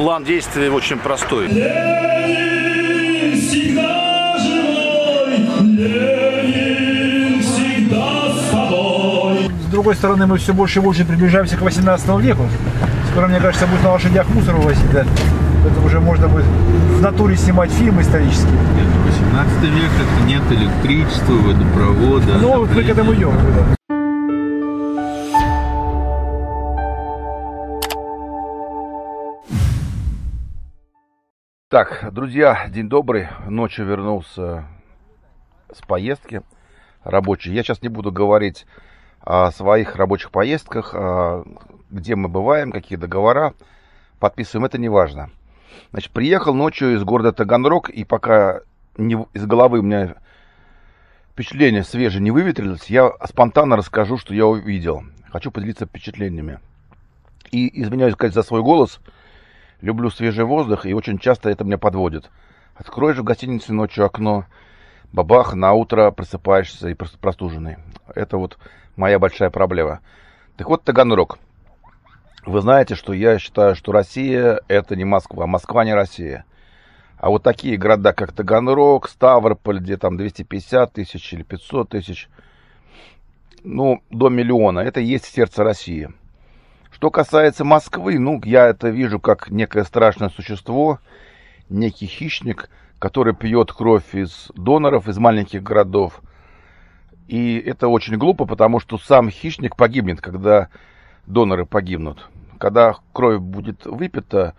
план действий очень простой. С другой стороны, мы все больше и больше приближаемся к 18 веку. Скоро, мне кажется, будет на лошадях мусор вывозить, да? Это уже можно будет в натуре снимать фильмы исторические. Нет, 18 век это нет электричества, водопровода. Ну, мы к этому идем. Да. Так, друзья, день добрый. Ночью вернулся с поездки рабочей. Я сейчас не буду говорить о своих рабочих поездках, а где мы бываем, какие договора подписываем, это не важно. Значит, приехал ночью из города Таганрог, и пока не, из головы у меня впечатление свежее не выветрилось, я спонтанно расскажу, что я увидел. Хочу поделиться впечатлениями. И извиняюсь, сказать, за свой голос – Люблю свежий воздух, и очень часто это меня подводит. Откроешь в гостинице ночью окно, бабах, на утро просыпаешься и простуженный. Это вот моя большая проблема. Так вот, Таганрог. Вы знаете, что я считаю, что Россия – это не Москва, а Москва не Россия. А вот такие города, как Таганрог, Ставрополь, где там 250 тысяч или 500 тысяч, ну, до миллиона, это и есть сердце России – что касается Москвы, ну, я это вижу как некое страшное существо, некий хищник, который пьет кровь из доноров, из маленьких городов. И это очень глупо, потому что сам хищник погибнет, когда доноры погибнут. Когда кровь будет выпита,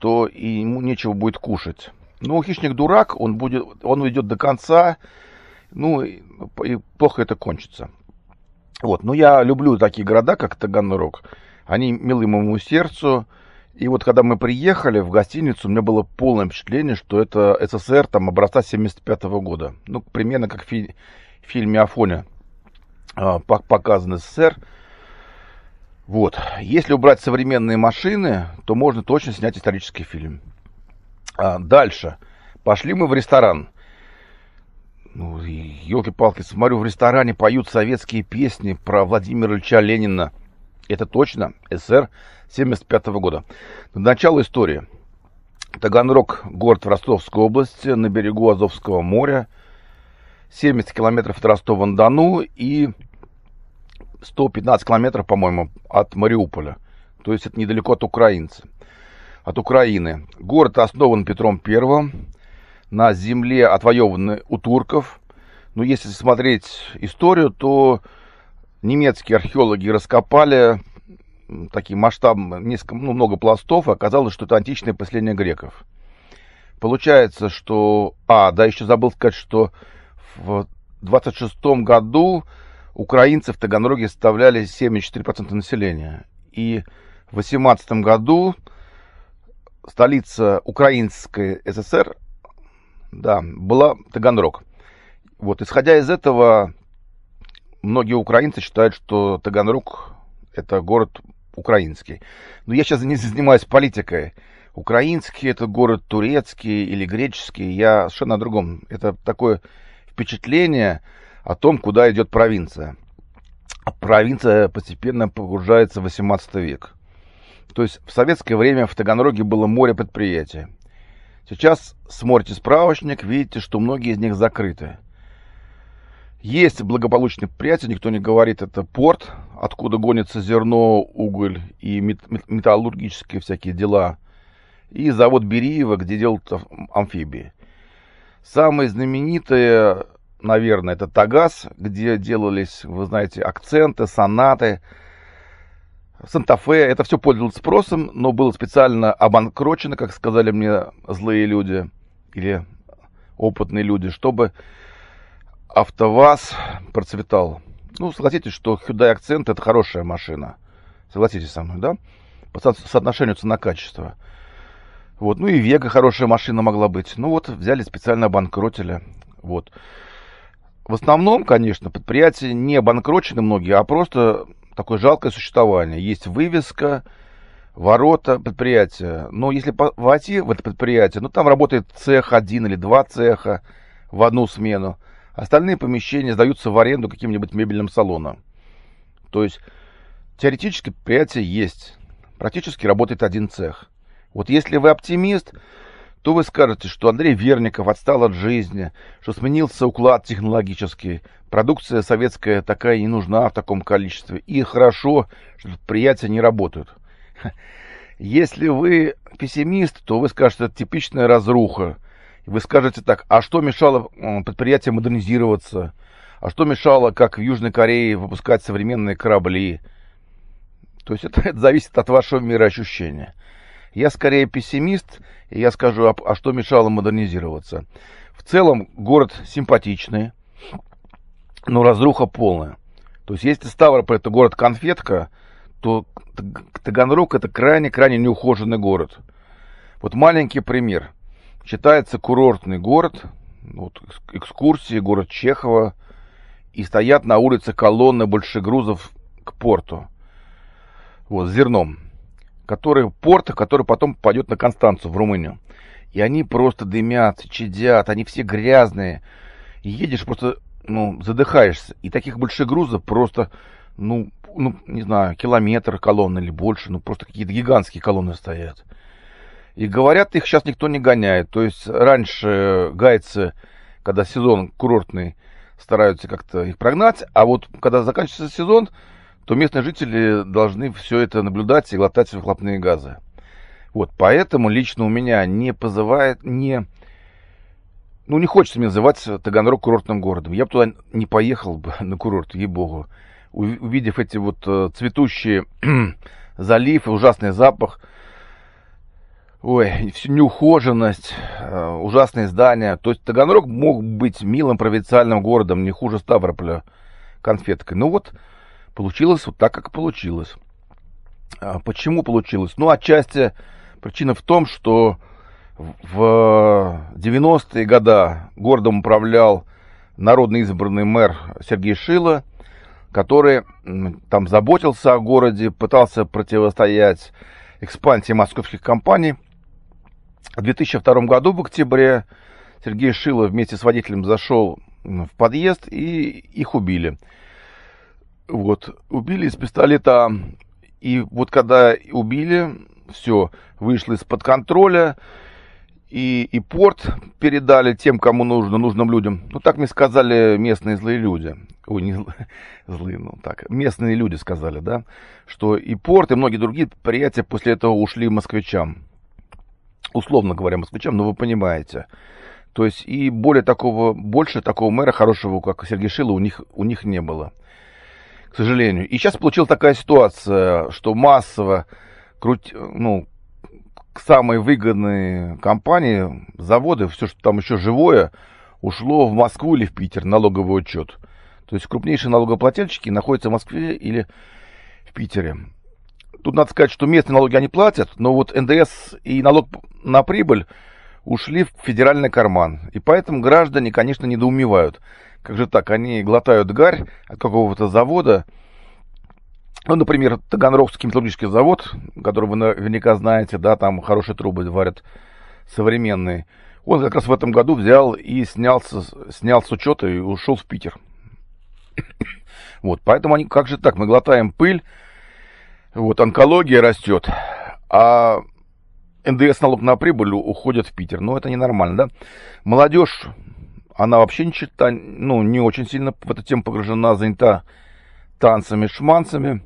то ему нечего будет кушать. Ну, хищник дурак, он, будет, он уйдет до конца, ну, и, и плохо это кончится. Вот, но ну, я люблю такие города, как Таганрог. Они милы моему сердцу. И вот когда мы приехали в гостиницу, у меня было полное впечатление, что это СССР там образца 75 -го года. Ну, примерно как в, фи в фильме Афоня э, а, показан СССР. Вот. Если убрать современные машины, то можно точно снять исторический фильм. А дальше. Пошли мы в ресторан. Ну, елки-палки, смотрю, в ресторане поют советские песни про Владимира Ильича Ленина – это точно СССР 75 года. Начало истории. Таганрог, город в Ростовской области, на берегу Азовского моря, 70 километров от Ростова-на-Дону и 115 километров, по-моему, от Мариуполя. То есть это недалеко от украинцев, от Украины. Город основан Петром Первым на земле, отвоеванной у турков. Но если смотреть историю, то немецкие археологи раскопали такие масштаб, несколько, ну, много пластов, и оказалось, что это античное поселение греков. Получается, что... А, да, еще забыл сказать, что в 26 году украинцы в Таганроге составляли 74% населения. И в 18 году столица Украинской ССР, да, была Таганрог. Вот, исходя из этого, многие украинцы считают, что Таганрог – это город украинский. Но я сейчас не занимаюсь политикой. Украинский – это город турецкий или греческий. Я совершенно о другом. Это такое впечатление о том, куда идет провинция. Провинция постепенно погружается в 18 век. То есть в советское время в Таганроге было море предприятий. Сейчас смотрите справочник, видите, что многие из них закрыты – есть благополучные предприятие, никто не говорит, это порт, откуда гонится зерно, уголь и металлургические всякие дела. И завод Бериева, где делают амфибии. Самое знаменитое, наверное, это Тагаз, где делались, вы знаете, акценты, сонаты. Санта-Фе, это все пользовалось спросом, но было специально обанкрочено, как сказали мне злые люди или опытные люди, чтобы АвтоВАЗ процветал. Ну, согласитесь, что Hyundai Accent это хорошая машина. Согласитесь со мной, да? По соотношению цена-качество. Вот, ну и Вега хорошая машина могла быть. Ну вот, взяли специально обанкротили. Вот. В основном, конечно, предприятия не обанкрочены многие, а просто такое жалкое существование. Есть вывеска, ворота предприятия. Но если войти в это предприятие, ну там работает цех один или два цеха в одну смену – Остальные помещения сдаются в аренду каким-нибудь мебельным салоном. То есть теоретически предприятие есть, практически работает один цех. Вот если вы оптимист, то вы скажете, что Андрей Верников отстал от жизни, что сменился уклад технологический, продукция советская такая не нужна в таком количестве, и хорошо, что предприятия не работают. Если вы пессимист, то вы скажете, что это типичная разруха, вы скажете так, а что мешало предприятиям модернизироваться? А что мешало, как в Южной Корее, выпускать современные корабли? То есть это, это зависит от вашего мироощущения. Я скорее пессимист, и я скажу, а, а что мешало модернизироваться. В целом город симпатичный, но разруха полная. То есть если Ставрополь это город-конфетка, то Таганрог это крайне-крайне неухоженный город. Вот маленький пример – Читается курортный город, вот, экскурсии, город Чехова, и стоят на улице колонны большегрузов к порту, вот, с зерном, который, порт, который потом пойдет на Констанцию, в Румынию. И они просто дымят, чадят, они все грязные. едешь просто, ну, задыхаешься. И таких больших грузов просто, ну, ну, не знаю, километр колонны или больше, ну, просто какие-то гигантские колонны стоят. И говорят, их сейчас никто не гоняет. То есть раньше гайцы, когда сезон курортный, стараются как-то их прогнать, а вот когда заканчивается сезон, то местные жители должны все это наблюдать и глотать выхлопные газы. Вот, поэтому лично у меня не позывает, не, ну, не хочется мне называть Таганрог курортным городом. Я бы туда не поехал бы на курорт, ей-богу. Увидев эти вот э, цветущие заливы, ужасный запах – ой, всю неухоженность, э, ужасные здания. То есть Таганрог мог быть милым провинциальным городом, не хуже Ставрополя конфеткой. Ну вот, получилось вот так, как получилось. А почему получилось? Ну, отчасти причина в том, что в 90-е годы городом управлял народно избранный мэр Сергей Шило, который там заботился о городе, пытался противостоять экспансии московских компаний – в 2002 году, в октябре, Сергей Шилов вместе с водителем зашел в подъезд, и их убили. Вот, убили из пистолета. И вот когда убили, все вышло из-под контроля, и, и порт передали тем, кому нужно, нужным людям. Ну, так мне сказали местные злые люди. Ой, не злые, злые, ну так. Местные люди сказали, да, что и порт, и многие другие предприятия после этого ушли москвичам условно говоря, москвичам, но вы понимаете. То есть и более такого, больше такого мэра хорошего, как Сергей Шило, у них, у них не было, к сожалению. И сейчас получилась такая ситуация, что массово круть, ну, самые выгодные компании, заводы, все, что там еще живое, ушло в Москву или в Питер налоговый учет. То есть крупнейшие налогоплательщики находятся в Москве или в Питере. Тут надо сказать, что местные налоги они платят, но вот НДС и налог на прибыль ушли в федеральный карман. И поэтому граждане, конечно, недоумевают. Как же так, они глотают гарь от какого-то завода. Ну, например, Таганрогский металлургический завод, который вы наверняка знаете, да, там хорошие трубы варят современные. Он как раз в этом году взял и снялся, снял с учета и ушел в Питер. Вот, поэтому они, как же так, мы глотаем пыль, вот, онкология растет, а НДС налог на прибыль уходит в Питер. Ну, это ненормально, да? Молодежь, она вообще не, чита, ну, не очень сильно в эту тему погружена, занята танцами, шманцами.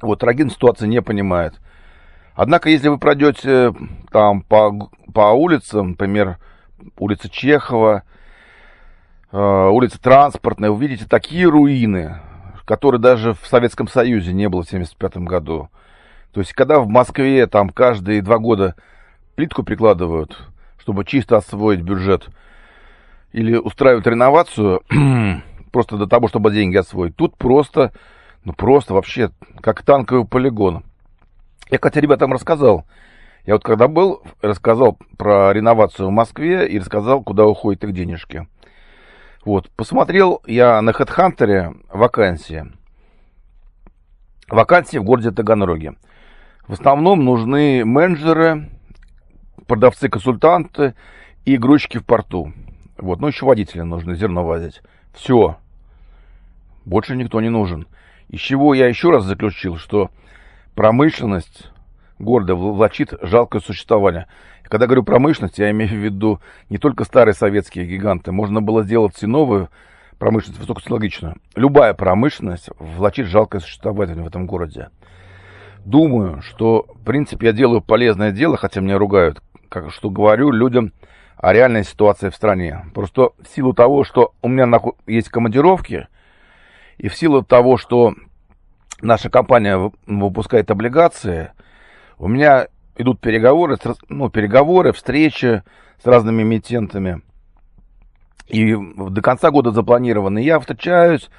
Вот, Рогин ситуацию не понимает. Однако, если вы пройдете э, там по, по улицам, например, улица Чехова, э, улица Транспортная, увидите такие руины, который даже в Советском Союзе не было в 1975 году. То есть, когда в Москве там каждые два года плитку прикладывают, чтобы чисто освоить бюджет, или устраивают реновацию просто для того, чтобы деньги освоить, тут просто, ну просто вообще, как танковый полигон. Я, кстати, ребятам рассказал, я вот когда был, рассказал про реновацию в Москве и рассказал, куда уходят их денежки. Вот, посмотрел я на HeadHunter вакансии. Вакансии в городе Таганроге. В основном нужны менеджеры, продавцы-консультанты и грузчики в порту. Вот, ну еще водители нужны, зерно возить. Все. Больше никто не нужен. Из чего я еще раз заключил, что промышленность города влачит жалкое существование. Когда говорю промышленность, я имею в виду не только старые советские гиганты. Можно было сделать и новую промышленность, высокотехнологичную. Любая промышленность влачит жалкое существование в этом городе. Думаю, что, в принципе, я делаю полезное дело, хотя меня ругают, как что говорю людям о реальной ситуации в стране. Просто в силу того, что у меня есть командировки, и в силу того, что наша компания выпускает облигации, у меня идут переговоры, ну, переговоры, встречи с разными эмитентами. И до конца года запланированы. Я встречаюсь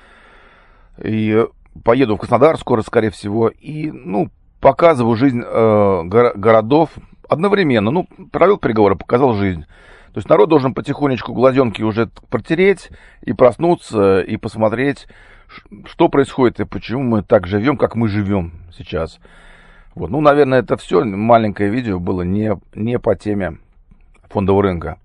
и поеду в Краснодар скоро, скорее всего, и, ну, показываю жизнь э, горо городов одновременно. Ну, провел переговоры, показал жизнь. То есть народ должен потихонечку глазенки уже протереть и проснуться, и посмотреть, что происходит, и почему мы так живем, как мы живем сейчас. Вот. Ну, наверное, это все. Маленькое видео было не, не по теме фондового рынка.